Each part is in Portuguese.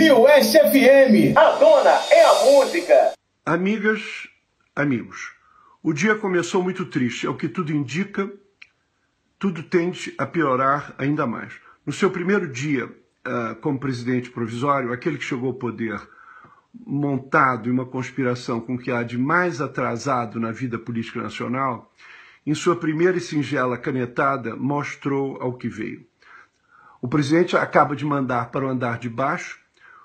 Rio S.F.M. A dona é a música. Amigas, amigos, o dia começou muito triste. É o que tudo indica, tudo tende a piorar ainda mais. No seu primeiro dia uh, como presidente provisório, aquele que chegou ao poder montado em uma conspiração com o que há de mais atrasado na vida política nacional, em sua primeira e singela canetada, mostrou ao que veio. O presidente acaba de mandar para o andar de baixo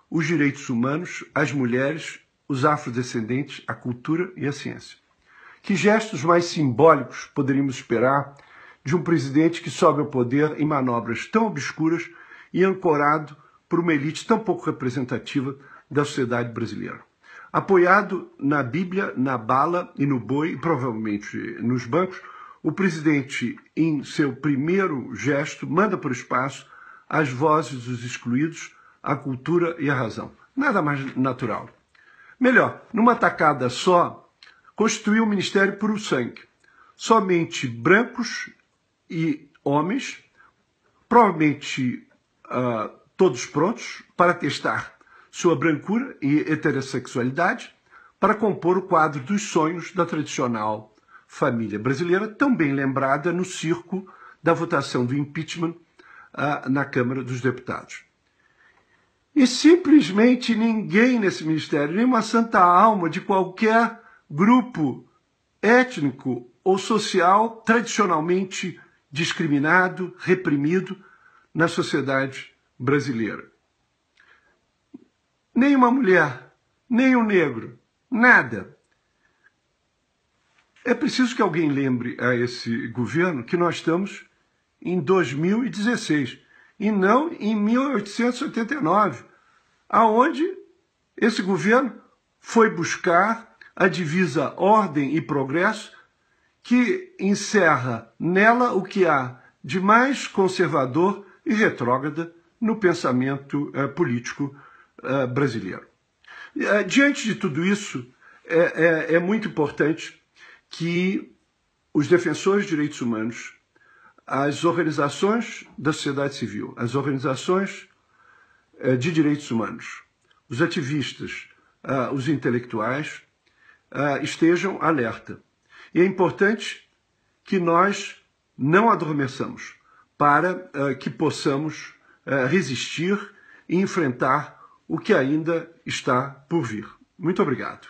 os direitos humanos, as mulheres, os afrodescendentes, a cultura e a ciência. Que gestos mais simbólicos poderíamos esperar de um presidente que sobe ao poder em manobras tão obscuras e ancorado por uma elite tão pouco representativa da sociedade brasileira? Apoiado na Bíblia, na bala e no boi, e provavelmente nos bancos, o presidente, em seu primeiro gesto, manda para o espaço as vozes dos excluídos a cultura e a razão. Nada mais natural. Melhor, numa tacada só, constituiu o ministério por o sangue. Somente brancos e homens, provavelmente uh, todos prontos para testar sua brancura e heterossexualidade, para compor o quadro dos sonhos da tradicional família brasileira, tão bem lembrada no circo da votação do impeachment uh, na Câmara dos Deputados. E simplesmente ninguém nesse ministério, nenhuma santa alma de qualquer grupo étnico ou social tradicionalmente discriminado, reprimido na sociedade brasileira. Nenhuma mulher, nem um negro, nada. É preciso que alguém lembre a esse governo que nós estamos em 2016 e não em 1889, aonde esse governo foi buscar a divisa ordem e progresso, que encerra nela o que há de mais conservador e retrógrada no pensamento eh, político eh, brasileiro. Eh, diante de tudo isso, é, é, é muito importante que os defensores de direitos humanos as organizações da sociedade civil, as organizações eh, de direitos humanos, os ativistas, ah, os intelectuais, ah, estejam alerta. E é importante que nós não adormeçamos para ah, que possamos resistir e enfrentar o que ainda está por vir. Muito obrigado.